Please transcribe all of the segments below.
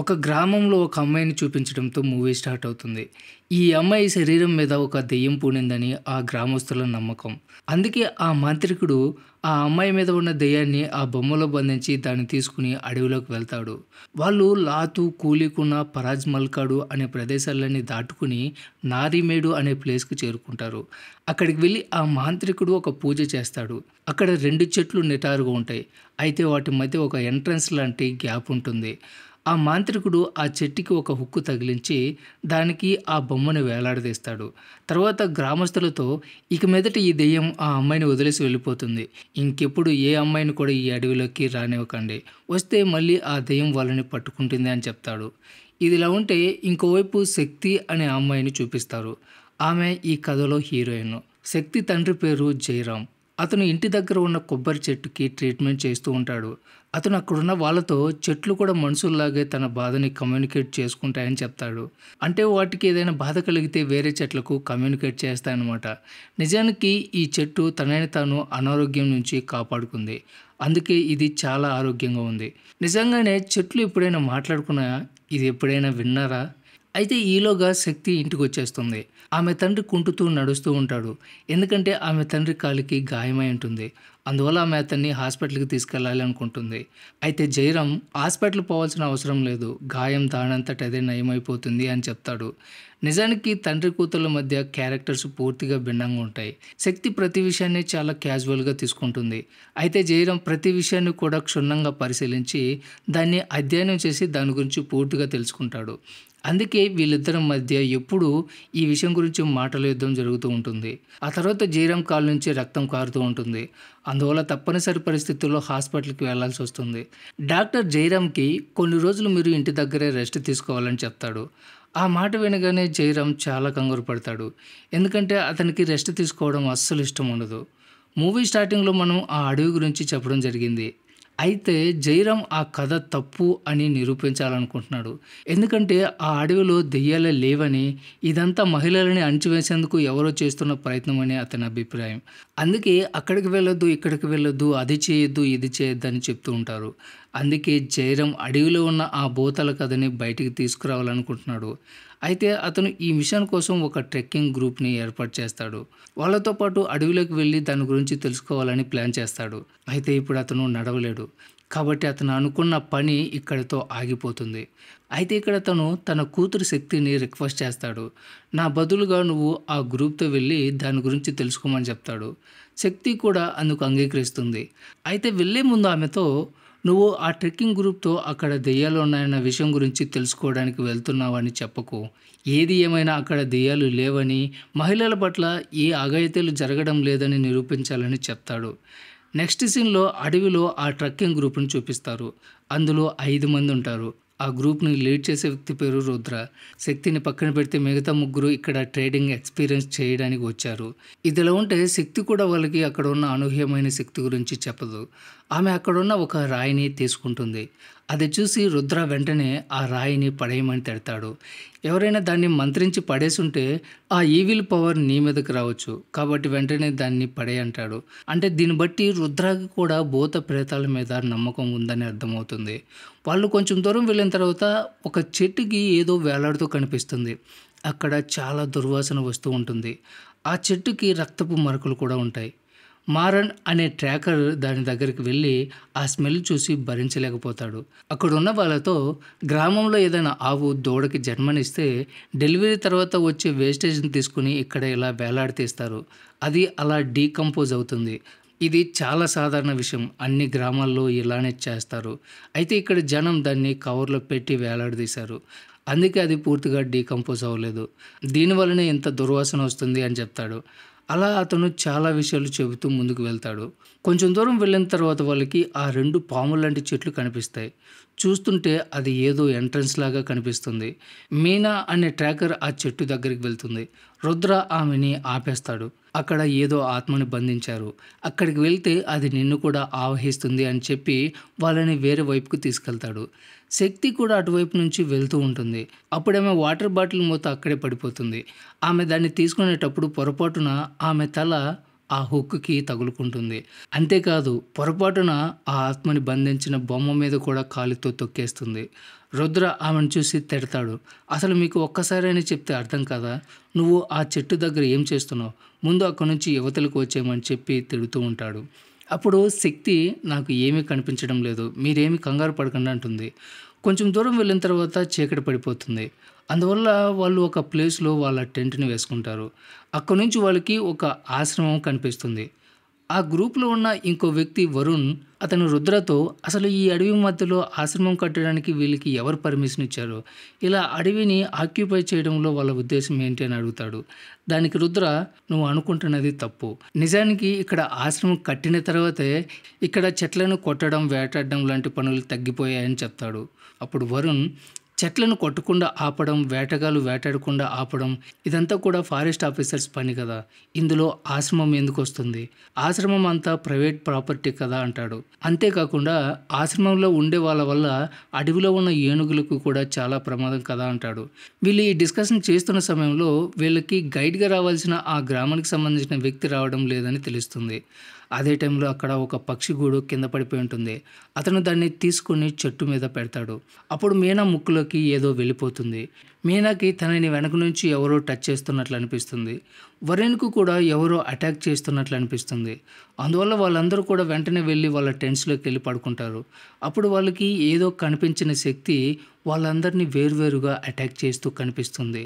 ఒక గ్రామంలో ఒక అమ్మాయిని చూపించడంతో మూవీ స్టార్ట్ అవుతుంది ఈ అమ్మాయి శరీరం మీద ఒక దెయ్యం పూనిందని ఆ గ్రామస్తుల నమ్మకం అందుకే ఆ మాంత్రికుడు ఆ అమ్మాయి మీద ఉన్న దెయ్యాన్ని ఆ బొమ్మలో బంధించి దాన్ని తీసుకుని అడవిలోకి వెళ్తాడు వాళ్ళు లాతు కూలికున పరాజ్ మల్కాడు అనే ప్రదేశాలన్నీ దాటుకుని నారిమేడు అనే ప్లేస్కి చేరుకుంటారు అక్కడికి వెళ్ళి ఆ మాంత్రికుడు ఒక పూజ చేస్తాడు అక్కడ రెండు చెట్లు నిటారుగా ఉంటాయి అయితే వాటి మధ్య ఒక ఎంట్రన్స్ లాంటి గ్యాప్ ఉంటుంది ఆ మాంత్రికుడు ఆ చెట్టుకి ఒక హుక్కు తగిలించి దానికి ఆ బొమ్మను వేలాడదీస్తాడు తర్వాత గ్రామస్తులతో ఇక మీదట ఈ దెయ్యం ఆ అమ్మాయిని వదిలేసి వెళ్ళిపోతుంది ఇంకెప్పుడు ఏ అమ్మాయిని కూడా ఈ అడవిలోకి రానివ్వకండి వస్తే మళ్ళీ ఆ దెయ్యం వాళ్ళని పట్టుకుంటుంది అని చెప్తాడు ఇదిలా ఉంటే ఇంకోవైపు శక్తి అనే అమ్మాయిని చూపిస్తారు ఆమె ఈ కథలో హీరోయిన్ శక్తి తండ్రి పేరు జయరాం అతను ఇంటి దగ్గర ఉన్న కొబ్బరి చెట్టుకి ట్రీట్మెంట్ చేస్తూ ఉంటాడు అతను అక్కడున్న వాళ్ళతో చెట్లు కూడా మనుషుల్లాగే తన బాధని కమ్యూనికేట్ చేసుకుంటాయని చెప్తాడు అంటే వాటికి ఏదైనా బాధ కలిగితే వేరే చెట్లకు కమ్యూనికేట్ చేస్తాయన్నమాట నిజానికి ఈ చెట్టు తనని తాను అనారోగ్యం నుంచి కాపాడుకుంది అందుకే ఇది చాలా ఆరోగ్యంగా ఉంది నిజంగానే చెట్లు ఎప్పుడైనా మాట్లాడుకున్నా ఇది ఎప్పుడైనా విన్నారా అయితే ఈలోగా శక్తి ఇంటికి వచ్చేస్తుంది ఆమె తండ్రి కుంటుతూ నడుస్తూ ఉంటాడు ఎందుకంటే ఆమె తండ్రి కాలికి గాయమై ఉంటుంది అందువల్ల ఆమె అతన్ని హాస్పిటల్కి తీసుకెళ్ళాలి అనుకుంటుంది అయితే జయరాం హాస్పిటల్ పోవాల్సిన అవసరం లేదు గాయం దానంతటి అదే నయమైపోతుంది అని చెప్తాడు నిజానికి తండ్రి కూతుళ్ళ మధ్య క్యారెక్టర్స్ పూర్తిగా భిన్నంగా ఉంటాయి శక్తి ప్రతి విషయాన్ని చాలా క్యాజువల్గా తీసుకుంటుంది అయితే జయరాం ప్రతి విషయాన్ని కూడా క్షుణ్ణంగా పరిశీలించి దాన్ని అధ్యయనం చేసి దాని గురించి పూర్తిగా తెలుసుకుంటాడు అందుకే వీళ్ళిద్దరి మధ్య ఎప్పుడూ ఈ విషయం గురించి మాటల యుద్ధం జరుగుతూ ఉంటుంది ఆ తర్వాత జీరం కాలు నుంచి రక్తం కారుతూ ఉంటుంది అందువల్ల తప్పనిసరి పరిస్థితుల్లో హాస్పిటల్కి వెళ్లాల్సి వస్తుంది డాక్టర్ జయరామ్కి కొన్ని రోజులు మీరు ఇంటి దగ్గరే రెస్ట్ తీసుకోవాలని చెప్తాడు ఆ మాట వినగానే జయరామ్ చాలా కంగారు పడతాడు ఎందుకంటే అతనికి రెస్ట్ తీసుకోవడం అస్సలు ఇష్టం ఉండదు మూవీ స్టార్టింగ్లో మనం ఆ అడవి గురించి చెప్పడం జరిగింది అయితే జైరామ్ ఆ కథ తప్పు అని నిరూపించాలనుకుంటున్నాడు ఎందుకంటే ఆ అడవిలో దెయ్యాలే లేవని ఇదంతా మహిళలని అణచివేసేందుకు ఎవరో చేస్తున్న ప్రయత్నం అని అతని అభిప్రాయం అందుకే అక్కడికి వెళ్ళొద్దు ఇక్కడికి వెళ్ళొద్దు అది చేయొద్దు ఇది చేయొద్దు అని చెప్తూ ఉంటారు అందుకే జయరాం అడవిలో ఉన్న ఆ బూతల కథని బయటికి తీసుకురావాలనుకుంటున్నాడు అయితే అతను ఈ మిషన్ కోసం ఒక ట్రెక్కింగ్ గ్రూప్ని ఏర్పాటు చేస్తాడు వాళ్ళతో పాటు అడవిలోకి వెళ్ళి దాని గురించి తెలుసుకోవాలని ప్లాన్ చేస్తాడు అయితే ఇప్పుడు అతను నడవలేడు కాబట్టి అతను అనుకున్న పని ఇక్కడితో ఆగిపోతుంది అయితే ఇక్కడ తను తన కూతురు శక్తిని రిక్వెస్ట్ చేస్తాడు నా బదులుగా నువ్వు ఆ గ్రూప్తో వెళ్ళి దాని గురించి తెలుసుకోమని చెప్తాడు శక్తి కూడా అందుకు అంగీకరిస్తుంది అయితే వెళ్ళే ముందు ఆమెతో నువ్వు ఆ ట్రెక్కింగ్ గ్రూప్తో అక్కడ దెయ్యాలు ఉన్నాయన్న విషయం గురించి తెలుసుకోవడానికి వెళ్తున్నావని చెప్పకు ఏది ఏమైనా అక్కడ దెయ్యాలు లేవని మహిళల పట్ల ఏ అగయతలు జరగడం లేదని నిరూపించాలని చెప్తాడు నెక్స్ట్ సీన్లో అడవిలో ఆ ట్రెక్కింగ్ గ్రూప్ను చూపిస్తారు అందులో ఐదు మంది ఉంటారు ఆ గ్రూప్ని లీడ్ చేసే వ్యక్తి పేరు రుద్ర శక్తిని పక్కన పెడితే మిగతా ముగ్గురు ఇక్కడ ట్రేడింగ్ ఎక్స్పీరియన్స్ చేయడానికి వచ్చారు ఇదిలా ఉంటే శక్తి కూడా వాళ్ళకి అక్కడ ఉన్న అనూహ్యమైన శక్తి గురించి చెప్పదు ఆమె అక్కడున్న ఒక రాయిని తీసుకుంటుంది అది చూసి రుద్ర వెంటనే ఆ రాయిని పడేయమని తిడతాడు ఎవరైనా దాన్ని మంత్రించి పడేసుంటే ఆ ఈవిల్ పవర్ నీ మీదకి రావచ్చు కాబట్టి వెంటనే దాన్ని పడే అంటాడు అంటే దీన్ని బట్టి రుద్రకి కూడా భూత ప్రేతాల మీద నమ్మకం ఉందని అర్థమవుతుంది వాళ్ళు కొంచెం దూరం వెళ్ళిన తర్వాత ఒక చెట్టుకి ఏదో వేలాడుతూ కనిపిస్తుంది అక్కడ చాలా దుర్వాసన వస్తూ ఉంటుంది ఆ చెట్టుకి రక్తపు మరకలు కూడా ఉంటాయి మారన్ అనే ట్రాకర్ దాని దగ్గరికి వెళ్ళి ఆ స్మెల్ చూసి భరించలేకపోతాడు అక్కడున్న వాళ్ళతో గ్రామంలో ఏదైనా ఆవు దూడకి జన్మనిస్తే డెలివరీ తర్వాత వచ్చే వేస్టేజ్ని తీసుకుని ఇక్కడ ఇలా వేలాడతీస్తారు అది అలా డీకంపోజ్ అవుతుంది ఇది చాలా సాధారణ విషయం అన్ని గ్రామాల్లో ఇలానే చేస్తారు అయితే ఇక్కడ జనం దాన్ని కవర్లో పెట్టి వేలాడదీశారు అందుకే అది పూర్తిగా డీకంపోజ్ అవ్వలేదు దీనివల్లనే ఇంత దుర్వాసన వస్తుంది అని చెప్తాడు అలా అతను చాలా విషయాలు చెబుతూ ముందుకు వెళ్తాడు కొంచెం దూరం వెళ్ళిన తర్వాత వాళ్ళకి ఆ రెండు పాము లాంటి చెట్లు కనిపిస్తాయి చూస్తుంటే అది ఏదో ఎంట్రన్స్ లాగా కనిపిస్తుంది మీనా అనే ట్రాకర్ ఆ చెట్టు దగ్గరికి వెళ్తుంది రుద్ర ఆమెని ఆపేస్తాడు అక్కడ ఏదో ఆత్మని బంధించారు అక్కడికి వెళ్తే అది నిన్ను కూడా ఆవహిస్తుంది అని చెప్పి వాళ్ళని వేరే వైపుకు తీసుకెళ్తాడు శక్తి కూడా అటువైపు నుంచి వెళ్తూ ఉంటుంది అప్పుడేమో వాటర్ బాటిల్ మూత అక్కడే పడిపోతుంది ఆమె దాన్ని తీసుకునేటప్పుడు పొరపాటున ఆమె తల ఆ హుక్కి తగులుకుంటుంది అంతేకాదు పొరపాటున ఆ ఆత్మని బంధించిన బొమ్మ మీద కూడా కాలితో తొక్కేస్తుంది రుద్ర ఆమెను చూసి తిడతాడు అసలు మీకు ఒక్కసారైనా చెప్తే అర్థం కదా నువ్వు ఆ చెట్టు దగ్గర ఏం చేస్తున్నావు ముందు అక్కడి నుంచి యువతలకు వచ్చేయమని చెప్పి తిడుతూ ఉంటాడు అప్పుడు శక్తి నాకు ఏమీ కనిపించడం లేదు మీరేమి కంగారు పడకండి అంటుంది కొంచెం దూరం వెళ్ళిన తర్వాత చీకటి పడిపోతుంది అందువల్ల వాళ్ళు ఒక ప్లేస్లో వాళ్ళ టెంట్ని వేసుకుంటారు అక్కడి నుంచి వాళ్ళకి ఒక ఆశ్రమం కనిపిస్తుంది ఆ గ్రూప్లో ఉన్న ఇంకో వ్యక్తి వరుణ్ అతను రుద్రతో అసలు ఈ అడవి మధ్యలో ఆశ్రమం కట్టడానికి వీళ్ళకి ఎవరు పర్మిషన్ ఇచ్చారు ఇలా అడవిని ఆక్యుపై చేయడంలో వాళ్ళ ఉద్దేశం ఏంటి అని అడుగుతాడు దానికి రుద్ర నువ్వు అనుకుంటున్నది తప్పు నిజానికి ఇక్కడ ఆశ్రమం కట్టిన తర్వాతే ఇక్కడ చెట్లను కొట్టడం వేటాడడం లాంటి పనులు తగ్గిపోయాయని చెప్తాడు అప్పుడు వరుణ్ చెట్లను కొట్టకుండా ఆపడం వేటగాళ్ళు వేటాడకుండా ఆపడం ఇదంతా కూడా ఫారెస్ట్ ఆఫీసర్స్ పని కదా ఇందులో ఆశ్రమం ఎందుకు వస్తుంది ఆశ్రమం అంతా ప్రైవేట్ ప్రాపర్టీ కదా అంటాడు అంతేకాకుండా ఆశ్రమంలో ఉండే వాళ్ళ వల్ల అడవిలో ఉన్న ఏనుగులకు కూడా చాలా ప్రమాదం కదా అంటాడు వీళ్ళు ఈ డిస్కషన్ చేస్తున్న సమయంలో వీళ్ళకి గైడ్గా రావాల్సిన ఆ గ్రామానికి సంబంధించిన వ్యక్తి రావడం లేదని తెలుస్తుంది అదే టైంలో అక్కడ ఒక పక్షి గూడు కింద పడిపోయి ఉంటుంది అతను దాన్ని తీసుకుని చెట్టు మీద పెడతాడు అప్పుడు మీనా ముక్కులోకి ఏదో వెళ్ళిపోతుంది మీనాకి తనని వెనక నుంచి ఎవరో టచ్ చేస్తున్నట్లు అనిపిస్తుంది వరుణ్కు కూడా ఎవరో అటాక్ చేస్తున్నట్లు అనిపిస్తుంది అందువల్ల వాళ్ళందరూ కూడా వెంటనే వెళ్ళి వాళ్ళ టెంట్స్లోకి వెళ్ళి పడుకుంటారు అప్పుడు వాళ్ళకి ఏదో కనిపించిన శక్తి వాళ్ళందరినీ వేరువేరుగా అటాక్ చేస్తూ కనిపిస్తుంది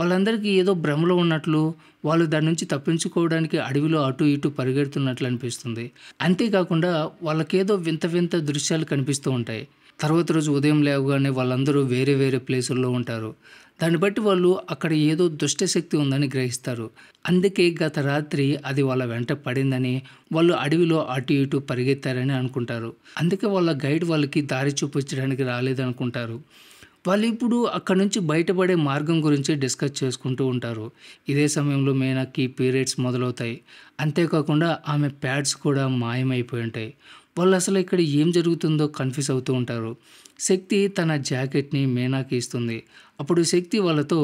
వాళ్ళందరికీ ఏదో భ్రమలో ఉన్నట్లు వాళ్ళు దాని నుంచి తప్పించుకోవడానికి అడవిలో అటు ఇటు పరిగెడుతున్నట్లు అనిపిస్తుంది అంతేకాకుండా వాళ్ళకేదో వింత వింత దృశ్యాలు కనిపిస్తూ ఉంటాయి తర్వాత రోజు ఉదయం లేవగానే వాళ్ళందరూ వేరే వేరే ప్లేసుల్లో ఉంటారు దాన్ని బట్టి వాళ్ళు అక్కడ ఏదో దుష్టశక్తి ఉందని గ్రహిస్తారు అందుకే గత రాత్రి అది వాళ్ళ వెంట పడిందని వాళ్ళు అడవిలో అటు ఇటు పరిగెత్తారని అనుకుంటారు అందుకే వాళ్ళ గైడ్ వాళ్ళకి దారి చూపించడానికి రాలేదనుకుంటారు వాళ్ళు ఇప్పుడు అక్కడ నుంచి బయటపడే మార్గం గురించి డిస్కస్ చేసుకుంటూ ఉంటారు ఇదే సమయంలో మేనక్కి పీరియడ్స్ మొదలవుతాయి అంతేకాకుండా ఆమె ప్యాడ్స్ కూడా మాయమైపోయి ఉంటాయి వాళ్ళు అసలు ఇక్కడ ఏం జరుగుతుందో కన్ఫ్యూజ్ అవుతూ ఉంటారు శక్తి తన జాకెట్ని మేనాకి ఇస్తుంది అప్పుడు శక్తి వాళ్ళతో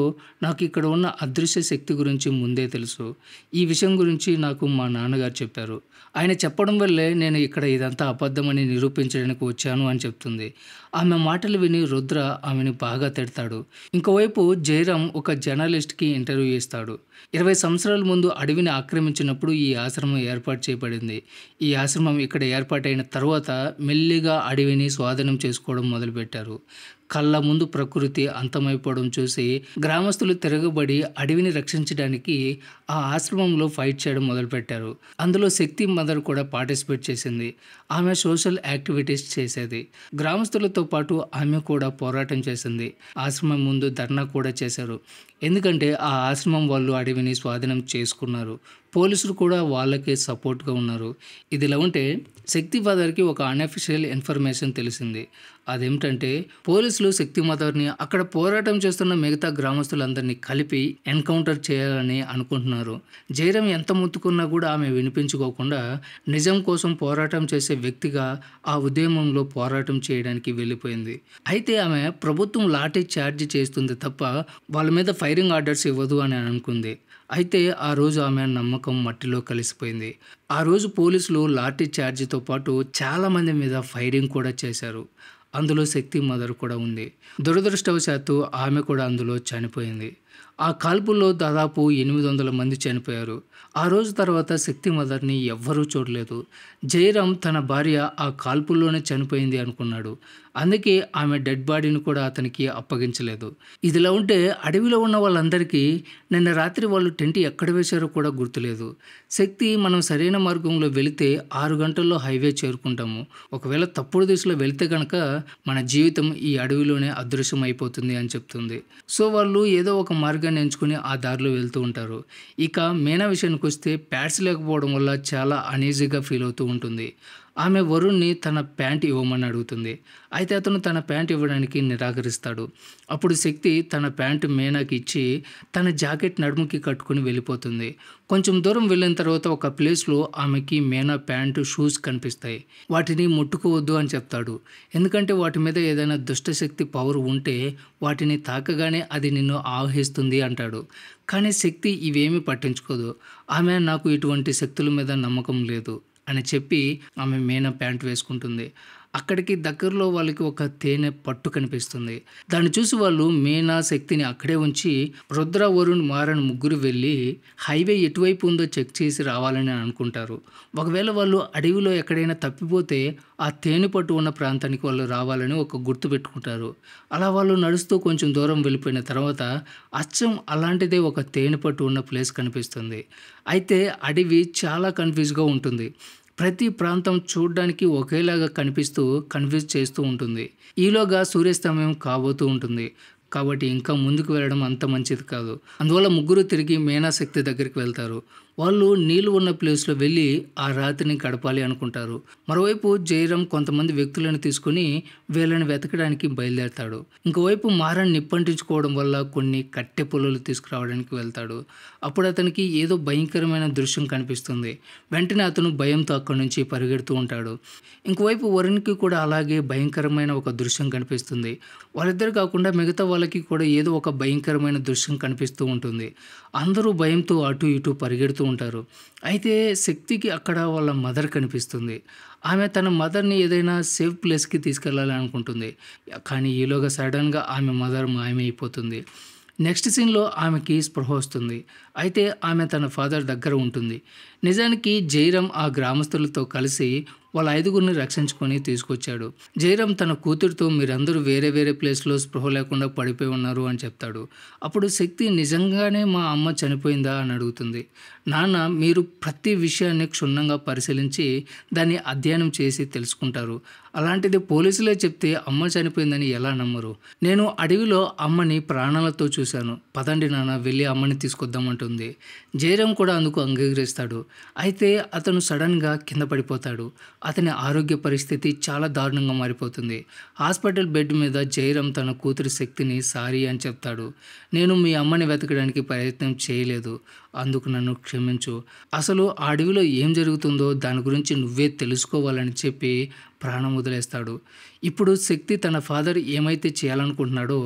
నాకు ఇక్కడ ఉన్న అదృశ్య శక్తి గురించి ముందే తెలుసు ఈ విషయం గురించి నాకు మా నాన్నగారు చెప్పారు ఆయన చెప్పడం వల్లే నేను ఇక్కడ ఇదంతా అబద్ధమని నిరూపించడానికి వచ్చాను అని చెప్తుంది ఆమె మాటలు విని రుద్ర ఆమెను బాగా తిడతాడు ఇంకోవైపు జయరామ్ ఒక జర్నలిస్ట్కి ఇంటర్వ్యూ ఇస్తాడు ఇరవై సంవత్సరాల ముందు అడవిని ఆక్రమించినప్పుడు ఈ ఆశ్రమం ఏర్పాటు చేయబడింది ఈ ఆశ్రమం ఇక్కడ ఏర్పాటైన తర్వాత మెల్లిగా అడవిని స్వాధీనం చేసుకోవడం మొదలుపెట్టారు కళ్ళ ముందు ప్రకృతి అంతమైపోవడం చూసి గ్రామస్తులు తిరగబడి అడవిని రక్షించడానికి ఆ ఆశ్రమంలో ఫైట్ చేయడం మొదలుపెట్టారు అందులో శక్తి మదర్ కూడా పార్టిసిపేట్ చేసింది ఆమె సోషల్ యాక్టివిటీస్ చేసేది గ్రామస్తులతో పాటు ఆమె కూడా పోరాటం చేసింది ఆశ్రమం ముందు ధర్నా కూడా చేశారు ఎందుకంటే ఆ ఆశ్రమం వాళ్ళు అడవిని స్వాధీనం చేసుకున్నారు పోలీసులు కూడా వాళ్ళకి సపోర్ట్గా ఉన్నారు ఇదిలా ఉంటే శక్తి ఫాదర్కి ఒక అన్అఫిషియల్ ఇన్ఫర్మేషన్ తెలిసింది అదేమిటంటే పోలీసులు శక్తి మాధవర్ని అక్కడ పోరాటం చేస్తున్న మిగతా గ్రామస్తులందరినీ కలిపి ఎన్కౌంటర్ చేయాలని అనుకుంటున్నారు జైరం ఎంత ముత్తుకున్నా కూడా ఆమె వినిపించుకోకుండా నిజం కోసం పోరాటం చేసే వ్యక్తిగా ఆ ఉద్యమంలో పోరాటం చేయడానికి వెళ్ళిపోయింది అయితే ఆమె ప్రభుత్వం లాఠీ ఛార్జ్ చేస్తుంది తప్ప వాళ్ళ మీద ఫైరింగ్ ఆర్డర్స్ ఇవ్వదు అని అనుకుంది అయితే ఆ రోజు ఆమె నమ్మకం మట్టిలో కలిసిపోయింది ఆ రోజు పోలీసులు లాఠీ ఛార్జీతో పాటు చాలామంది మీద ఫైరింగ్ కూడా చేశారు అందులో శక్తి మదర్ కూడా ఉంది దురదృష్టవశాత్తు ఆమె కూడా అందులో చనిపోయింది ఆ కాల్పుల్లో దాదాపు ఎనిమిది వందల మంది చనిపోయారు ఆ రోజు తర్వాత శక్తి మదర్ని ఎవ్వరూ చూడలేదు జయరామ్ తన భార్య ఆ కాల్పుల్లోనే చనిపోయింది అనుకున్నాడు అందుకే ఆమె డెడ్ బాడీని కూడా అతనికి అప్పగించలేదు ఇదిలా ఉంటే అడవిలో ఉన్న వాళ్ళందరికీ నిన్న రాత్రి వాళ్ళు టెంట్ ఎక్కడ వేశారో కూడా గుర్తులేదు శక్తి మనం సరైన మార్గంలో వెళితే ఆరు గంటల్లో హైవే చేరుకుంటాము ఒకవేళ తప్పుడు దిశలో వెళితే కనుక మన జీవితం ఈ అడవిలోనే అదృశ్యం అయిపోతుంది అని చెప్తుంది సో వాళ్ళు ఏదో ఒక మార్గాన్ని ఎంచుకుని ఆ దారిలో వెళ్తూ ఉంటారు ఇక మేనా విషయం వస్తే ప్యాడ్స్ లేకపోవడం వల్ల చాలా అనీజీగా ఫీల్ అవుతూ ఉంటుంది ఆమె వరుణ్ని తన ప్యాంట్ ఇవ్వమని అడుగుతుంది అయితే అతను తన ప్యాంట్ ఇవ్వడానికి నిరాకరిస్తాడు అప్పుడు శక్తి తన ప్యాంటు మేనాకి ఇచ్చి తన జాకెట్ నడుముకి కట్టుకుని వెళ్ళిపోతుంది కొంచెం దూరం వెళ్ళిన తర్వాత ఒక ప్లేస్లో ఆమెకి మేనా ప్యాంటు షూస్ కనిపిస్తాయి వాటిని ముట్టుకోవద్దు అని చెప్తాడు ఎందుకంటే వాటి మీద ఏదైనా దుష్టశక్తి పవర్ ఉంటే వాటిని తాకగానే అది నిన్ను ఆవహిస్తుంది అంటాడు కానీ శక్తి ఇవేమీ పట్టించుకోదు ఆమె నాకు ఇటువంటి శక్తుల మీద నమ్మకం లేదు అని చెప్పి ఆమె మేన ప్యాంటు వేసుకుంటుంది అక్కడికి దగ్గరలో వాళ్ళకి ఒక తేనె పట్టు కనిపిస్తుంది దాన్ని చూసి వాళ్ళు మేనా శక్తిని అక్కడే ఉంచి రుద్ర వరుణ్ మారన్ ముగ్గురు వెళ్ళి హైవే ఎటువైపు ఉందో చెక్ చేసి రావాలని అనుకుంటారు ఒకవేళ వాళ్ళు అడవిలో ఎక్కడైనా తప్పిపోతే ఆ తేనె పట్టు ఉన్న ప్రాంతానికి వాళ్ళు రావాలని ఒక గుర్తు పెట్టుకుంటారు అలా వాళ్ళు నడుస్తూ కొంచెం దూరం వెళ్ళిపోయిన తర్వాత అచ్చం అలాంటిదే ఒక తేనె పట్టు ఉన్న ప్లేస్ కనిపిస్తుంది అయితే అడవి చాలా కన్ఫ్యూజ్గా ఉంటుంది ప్రతి ప్రాంతం చూడడానికి ఒకేలాగా కనిపిస్తూ కన్ఫ్యూజ్ చేస్తూ ఉంటుంది ఈలోగా సూర్యాస్తమయం కాబోతూ ఉంటుంది కాబట్టి ఇంకా ముందుకు వెళ్ళడం అంత మంచిది కాదు అందువల్ల ముగ్గురు తిరిగి మేనాశక్తి దగ్గరికి వెళ్తారు వాళ్ళు నీళ్లు ఉన్న ప్లేస్లో వెళ్ళి ఆ రాత్రిని గడపాలి అనుకుంటారు మరోవైపు జయరాం కొంతమంది వ్యక్తులను తీసుకుని వీళ్ళని వెతకడానికి బయలుదేరతాడు ఇంకోవైపు మారాన్ని నిప్పంటించుకోవడం వల్ల కొన్ని కట్టె పొలలు తీసుకురావడానికి వెళ్తాడు అప్పుడు అతనికి ఏదో భయంకరమైన దృశ్యం కనిపిస్తుంది వెంటనే అతను భయంతో అక్కడి నుంచి పరిగెడుతూ ఉంటాడు ఇంకోవైపు వరుణ్కి కూడా అలాగే భయంకరమైన ఒక దృశ్యం కనిపిస్తుంది వాళ్ళిద్దరు కాకుండా మిగతా వాళ్ళకి కూడా ఏదో ఒక భయంకరమైన దృశ్యం కనిపిస్తూ ఉంటుంది అందరూ భయంతో అటు ఇటు పరిగెడుతూ వెళ్తూ ఉంటారు అయితే శక్తికి అక్కడ వాళ్ళ మదర్ కనిపిస్తుంది ఆమె తన మదర్ని ఏదైనా సేఫ్ ప్లేస్కి తీసుకెళ్ళాలి అనుకుంటుంది కానీ ఈలోగా సడన్గా ఆమె మదర్ మాయమైపోతుంది నెక్స్ట్ సీన్లో ఆమెకి స్పృహ వస్తుంది అయితే ఆమె తన ఫాదర్ దగ్గర ఉంటుంది నిజానికి జైరామ్ ఆ గ్రామస్తులతో కలిసి వాళ్ళ ఐదుగురిని రక్షించుకొని తీసుకొచ్చాడు జయరామ్ తన కూతురితో మీరందరూ వేరే వేరే ప్లేస్లో స్పృహ లేకుండా పడిపోయి ఉన్నారు అని చెప్తాడు అప్పుడు శక్తి నిజంగానే మా అమ్మ చనిపోయిందా అని అడుగుతుంది నాన్న మీరు ప్రతి విషయాన్ని క్షుణ్ణంగా పరిశీలించి దాన్ని అధ్యయనం చేసి తెలుసుకుంటారు అలాంటిది పోలీసులే చెప్తే అమ్మ చనిపోయిందని ఎలా నమ్మరు నేను అడవిలో అమ్మని ప్రాణాలతో చూశాను పదండి నాన్న వెళ్ళి అమ్మని తీసుకొద్దామంటుంది జయరామ్ కూడా అందుకు అంగీకరిస్తాడు అయితే అతను సడన్గా కింద పడిపోతాడు అతని ఆరోగ్య పరిస్థితి చాలా దారుణంగా మారిపోతుంది హాస్పిటల్ బెడ్ మీద జయరామ్ తన కూతురి శక్తిని సారీ అని చెప్తాడు నేను మీ అమ్మని వెతకడానికి ప్రయత్నం చేయలేదు అందుకు నన్ను క్షమించు అసలు ఆ అడవిలో ఏం జరుగుతుందో దాని గురించి నువ్వే తెలుసుకోవాలని చెప్పి ప్రాణం వదిలేస్తాడు ఇప్పుడు శక్తి తన ఫాదర్ ఏమైతే చేయాలనుకుంటున్నాడో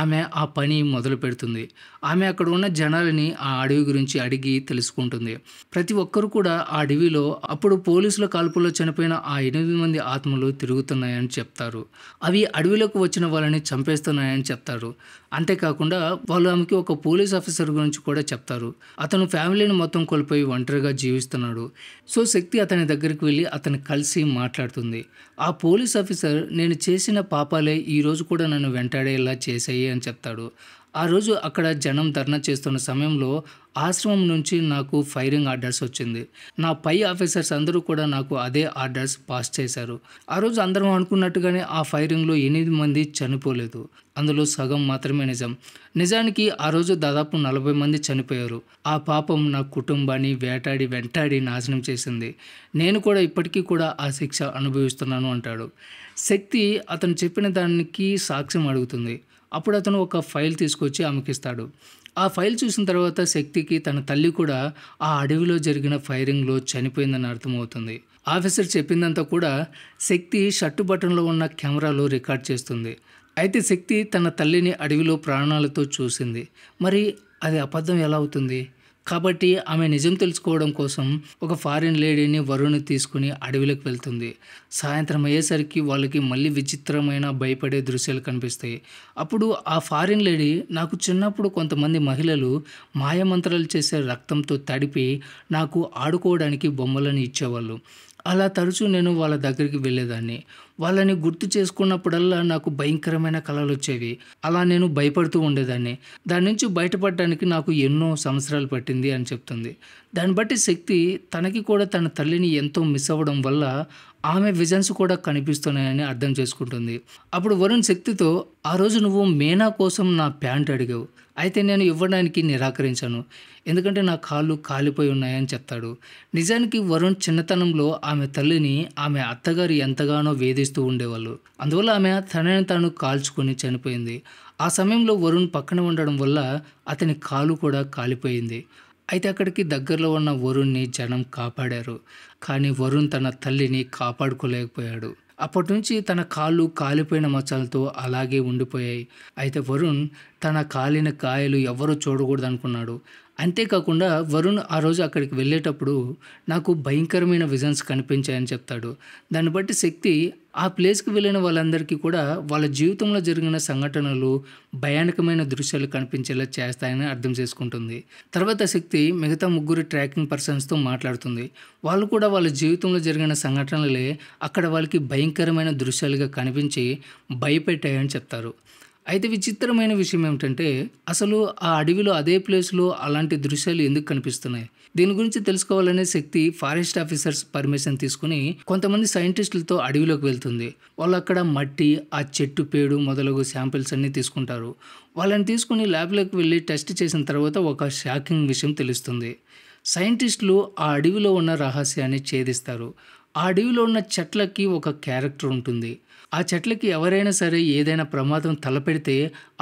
ఆమె ఆ పని మొదలు పెడుతుంది ఆమె అక్కడ ఉన్న జనాలని ఆ అడవి గురించి అడిగి తెలుసుకుంటుంది ప్రతి ఒక్కరు కూడా ఆ అడవిలో అప్పుడు పోలీసుల కాల్పుల్లో చనిపోయిన ఆ ఎనిమిది మంది ఆత్మలు తిరుగుతున్నాయని చెప్తారు అవి అడవిలోకి వచ్చిన వాళ్ళని చంపేస్తున్నాయని చెప్తారు అంతేకాకుండా వాళ్ళు ఆమెకి ఒక పోలీస్ ఆఫీసర్ గురించి కూడా చెప్తారు అతను ఫ్యామిలీని మొత్తం కోల్పోయి ఒంటరిగా జీవిస్తున్నాడు సో శక్తి అతని దగ్గరికి వెళ్ళి అతను కలిసి మాట్లాడుతుంది ఆ పోలీస్ ఆఫీసర్ నేను చేసిన పాపాలే ఈరోజు కూడా నన్ను వెంటాడేలా చేసాయి అని చెప్తాడు ఆ రోజు అక్కడ జనం ధర్నా చేస్తున్న సమయంలో ఆశ్రమం నుంచి నాకు ఫైరింగ్ ఆర్డర్స్ వచ్చింది నా పై ఆఫీసర్స్ అందరూ కూడా నాకు అదే ఆర్డర్స్ పాస్ చేశారు ఆ రోజు అందరం అనుకున్నట్టుగానే ఆ ఫైరింగ్లో ఎనిమిది మంది చనిపోలేదు అందులో సగం మాత్రమే నిజం నిజానికి ఆ రోజు దాదాపు నలభై మంది చనిపోయారు ఆ పాపం నా కుటుంబాన్ని వేటాడి వెంటాడి నాశనం చేసింది నేను కూడా ఇప్పటికీ కూడా ఆ శిక్ష అనుభవిస్తున్నాను అంటాడు శక్తి అతను చెప్పిన దానికి సాక్ష్యం అడుగుతుంది అప్పుడు అతను ఒక ఫైల్ తీసుకొచ్చి అమకిస్తాడు ఆ ఫైల్ చూసిన తర్వాత శక్తికి తన తల్లి కూడా ఆ అడవిలో జరిగిన ఫైరింగ్లో చనిపోయిందని అర్థమవుతుంది ఆఫీసర్ చెప్పిందంతా కూడా శక్తి షర్టు బటన్లో ఉన్న కెమెరాలో రికార్డ్ చేస్తుంది అయితే శక్తి తన తల్లిని అడవిలో ప్రాణాలతో చూసింది మరి అది అబద్ధం ఎలా అవుతుంది కాబట్టి ఆమె నిజం తెలుసుకోవడం కోసం ఒక ఫారిన్ లేడీని వరుణ్ తీసుకుని అడవిలోకి వెళ్తుంది సాయంత్రం అయ్యేసరికి వాళ్ళకి మళ్ళీ విచిత్రమైన భయపడే దృశ్యాలు కనిపిస్తాయి అప్పుడు ఆ ఫారిన్ లేడీ నాకు చిన్నప్పుడు కొంతమంది మహిళలు మాయమంత్రాలు చేసే రక్తంతో తడిపి నాకు ఆడుకోవడానికి బొమ్మలను ఇచ్చేవాళ్ళు అలా తరచూ నేను వాళ్ళ దగ్గరికి వెళ్ళేదాన్ని వాళ్ళని గుర్తు చేసుకున్నప్పుడల్లా నాకు భయంకరమైన కళలు వచ్చేవి అలా నేను భయపడుతూ ఉండేదాన్ని దాని నుంచి బయటపడడానికి నాకు ఎన్నో సంవత్సరాలు పట్టింది అని చెప్తుంది దాన్ని బట్టి శక్తి తనకి కూడా తన తల్లిని ఎంతో మిస్ అవ్వడం వల్ల ఆమె విజన్స్ కూడా కనిపిస్తున్నాయని అర్థం చేసుకుంటుంది అప్పుడు వరుణ్ శక్తితో ఆ రోజు నువ్వు మేనా కోసం నా ప్యాంట్ అడిగావు అయితే నేను ఇవ్వడానికి నిరాకరించాను ఎందుకంటే నా కాళ్ళు కాలిపోయి ఉన్నాయని చెప్తాడు నిజానికి వరుణ్ చిన్నతనంలో ఆమె తల్లిని ఆమె అత్తగారు ఎంతగానో వేధిస్తూ ఉండేవాళ్ళు అందువల్ల ఆమె తనని తాను కాల్చుకొని చనిపోయింది ఆ సమయంలో వరుణ్ పక్కన ఉండడం వల్ల అతని కాలు కూడా కాలిపోయింది అయితే అక్కడికి దగ్గరలో ఉన్న వరుణ్ని జనం కాపాడారు కానీ వరుణ్ తన తల్లిని కాపాడుకోలేకపోయాడు అప్పటి నుంచి తన కాళ్ళు కాలిపోయిన మచ్చలతో అలాగే ఉండిపోయాయి అయితే వరుణ్ తన కాలిన కాయలు ఎవరూ చూడకూడదు అనుకున్నాడు అంతేకాకుండా వరుణ్ ఆ రోజు అక్కడికి వెళ్ళేటప్పుడు నాకు భయంకరమైన విజన్స్ కనిపించాయని చెప్తాడు దాన్ని బట్టి శక్తి ఆ ప్లేస్కి వెళ్ళిన వాళ్ళందరికీ కూడా వాళ్ళ జీవితంలో జరిగిన సంఘటనలు భయానకమైన దృశ్యాలు కనిపించేలా చేస్తాయని అర్థం చేసుకుంటుంది తర్వాత శక్తి మిగతా ముగ్గురు ట్రాకింగ్ పర్సన్స్తో మాట్లాడుతుంది వాళ్ళు కూడా వాళ్ళ జీవితంలో జరిగిన సంఘటనలే అక్కడ వాళ్ళకి భయంకరమైన దృశ్యాలుగా కనిపించి భయపెట్టాయని చెప్తారు అయితే విచిత్రమైన విషయం ఏమిటంటే అసలు ఆ అడవిలో అదే ప్లేస్లో అలాంటి దృశ్యాలు ఎందుకు కనిపిస్తున్నాయి దీని గురించి తెలుసుకోవాలనే శక్తి ఫారెస్ట్ ఆఫీసర్స్ పర్మిషన్ తీసుకుని కొంతమంది సైంటిస్టులతో అడవిలోకి వెళ్తుంది వాళ్ళు అక్కడ మట్టి ఆ చెట్టు పేడు మొదలగు శాంపిల్స్ అన్నీ తీసుకుంటారు వాళ్ళని తీసుకుని ల్యాబ్లోకి వెళ్ళి టెస్ట్ చేసిన తర్వాత ఒక షాకింగ్ విషయం తెలుస్తుంది సైంటిస్టులు ఆ అడవిలో ఉన్న రహస్యాన్ని ఛేదిస్తారు ఆ అడవిలో ఉన్న చెట్లకి ఒక క్యారెక్టర్ ఉంటుంది ఆ చెట్లకి ఎవరైనా సరే ఏదైనా ప్రమాదం తలపెడితే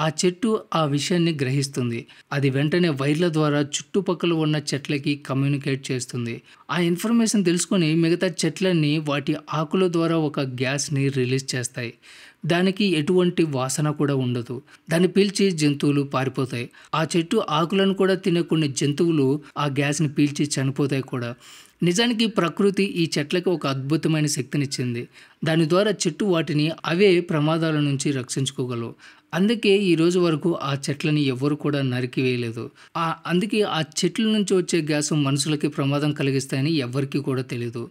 ఆ చెట్టు ఆ విషయాన్ని గ్రహిస్తుంది అది వెంటనే వైర్ల ద్వారా చుట్టుపక్కల ఉన్న చెట్లకి కమ్యూనికేట్ చేస్తుంది ఆ ఇన్ఫర్మేషన్ తెలుసుకొని మిగతా చెట్లన్నీ వాటి ఆకుల ద్వారా ఒక గ్యాస్ని రిలీజ్ చేస్తాయి దానికి ఎటువంటి వాసన కూడా ఉండదు దాన్ని పీల్చి జంతువులు పారిపోతాయి ఆ చెట్టు ఆకులను కూడా తినే కొన్ని జంతువులు ఆ గ్యాస్ని పీల్చి చనిపోతాయి కూడా నిజానికి ప్రకృతి ఈ చెట్లకు ఒక అద్భుతమైన శక్తినిచ్చింది దాని ద్వారా చెట్టు వాటిని అవే ప్రమాదాల నుంచి రక్షించుకోగలవు అందుకే ఈ రోజు వరకు ఆ చెట్లని ఎవరు కూడా నరికి వేయలేదు ఆ అందుకే ఆ చెట్ల నుంచి వచ్చే గ్యాస్ మనుషులకి ప్రమాదం కలిగిస్తాయని ఎవరికీ కూడా తెలియదు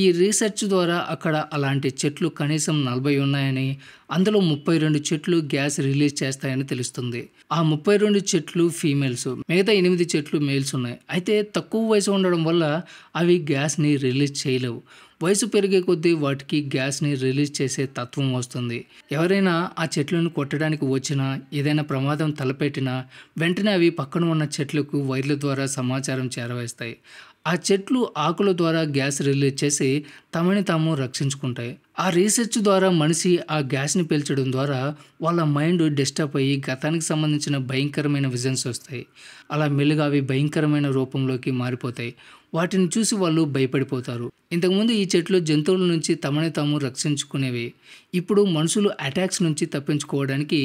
ఈ రీసెర్చ్ ద్వారా అక్కడ అలాంటి చెట్లు కనీసం నలభై ఉన్నాయని అందులో ముప్పై రెండు చెట్లు గ్యాస్ రిలీజ్ చేస్తాయని తెలుస్తుంది ఆ ముప్పై రెండు చెట్లు ఫీమేల్స్ మిగతా ఎనిమిది చెట్లు మేల్స్ ఉన్నాయి అయితే తక్కువ వయసు ఉండడం వల్ల అవి గ్యాస్ని రిలీజ్ చేయలేవు వయసు పెరిగే కొద్దీ వాటికి గ్యాస్ని రిలీజ్ చేసే తత్వం వస్తుంది ఎవరైనా ఆ చెట్లను కొట్టడానికి వచ్చినా ఏదైనా ప్రమాదం తలపెట్టినా వెంటనే అవి పక్కన ఉన్న చెట్లకు వైర్ల ద్వారా సమాచారం చేరవేస్తాయి ఆ చెట్లు ఆకుల ద్వారా గ్యాస్ రిలీజ్ చేసి తమని తాము రక్షించుకుంటాయి ఆ రీసెర్చ్ ద్వారా మనిషి ఆ గ్యాస్ని పీల్చడం ద్వారా వాళ్ళ మైండ్ డిస్టర్బ్ అయ్యి గతానికి సంబంధించిన భయంకరమైన విజన్స్ వస్తాయి అలా మెల్లుగా అవి భయంకరమైన రూపంలోకి మారిపోతాయి వాటిని చూసి వాళ్ళు భయపడిపోతారు ఇంతకుముందు ఈ చెట్లు జంతువుల నుంచి తమని తాము రక్షించుకునేవి ఇప్పుడు మనుషులు అటాక్స్ నుంచి తప్పించుకోవడానికి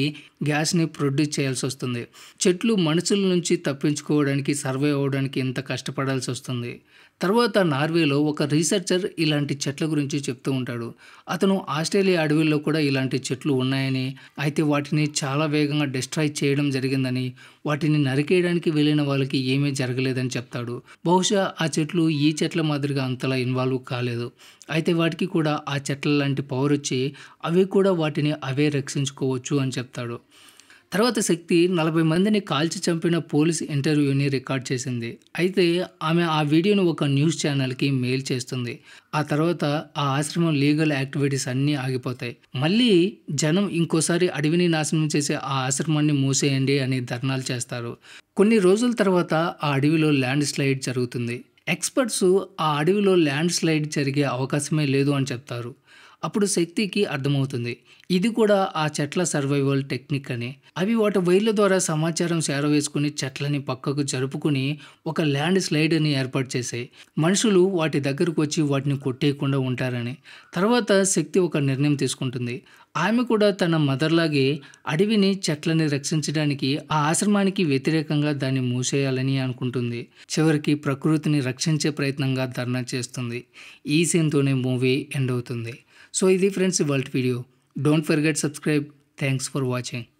గ్యాస్ని ప్రొడ్యూస్ చేయాల్సి వస్తుంది చెట్లు మనుషుల నుంచి తప్పించుకోవడానికి సర్వే అవ్వడానికి ఎంత కష్టపడాల్సి వస్తుంది తర్వాత నార్వేలో ఒక రీసెర్చర్ ఇలాంటి చెట్ల గురించి చెప్తూ ఉంటాడు అతను ఆస్ట్రేలియా అడవిలో కూడా ఇలాంటి చెట్లు ఉన్నాయని అయితే వాటిని చాలా వేగంగా డిస్ట్రాయ్ చేయడం జరిగిందని వాటిని నరికేయడానికి వెళ్ళిన వాళ్ళకి ఏమీ జరగలేదని చెప్తాడు బహుశా ఆ చెట్లు ఈ చెట్ల మాదిరిగా అంతలా ఇన్వాల్వ్ కాలేదు అయితే వాటికి కూడా ఆ చెట్ల లాంటి పవర్ వచ్చి అవి కూడా వాటిని అవే రక్షించుకోవచ్చు అని చెప్తాడు తర్వాత శక్తి నలభై మందిని కాల్చి చంపిన పోలీస్ ఇంటర్వ్యూని రికార్డ్ చేసింది అయితే ఆమె ఆ వీడియోను ఒక న్యూస్ ఛానల్కి మెయిల్ చేస్తుంది ఆ తర్వాత ఆ ఆశ్రమం లీగల్ యాక్టివిటీస్ అన్నీ ఆగిపోతాయి మళ్ళీ జనం ఇంకోసారి అడవిని నాశనం చేసే ఆ ఆశ్రమాన్ని మూసేయండి అని ధర్నాలు చేస్తారు కొన్ని రోజుల తర్వాత ఆ అడవిలో ల్యాండ్ స్లైడ్ జరుగుతుంది ఎక్స్పర్ట్స్ ఆ అడవిలో ల్యాండ్ స్లైడ్ జరిగే అవకాశమే లేదు అని చెప్తారు అప్పుడు శక్తికి అర్థమవుతుంది ఇది కూడా ఆ చెట్ల సర్వైవల్ టెక్నిక్ అని అవి వాటి వైర్ల ద్వారా సమాచారం చేరవేసుకుని చెట్లని పక్కకు జరుపుకుని ఒక ల్యాండ్ స్లైడ్ని ఏర్పాటు చేశాయి మనుషులు వాటి దగ్గరకు వచ్చి వాటిని కొట్టేయకుండా ఉంటారని తర్వాత శక్తి ఒక నిర్ణయం తీసుకుంటుంది ఆమె కూడా తన మదర్లాగే అడవిని చెట్లని రక్షించడానికి ఆ ఆశ్రమానికి వ్యతిరేకంగా దాన్ని మూసేయాలని అనుకుంటుంది చివరికి ప్రకృతిని రక్షించే ప్రయత్నంగా ధర్నా చేస్తుంది ఈ సీన్తోనే మూవీ ఎండ్ అవుతుంది सो इधी friends world video don't forget subscribe thanks for watching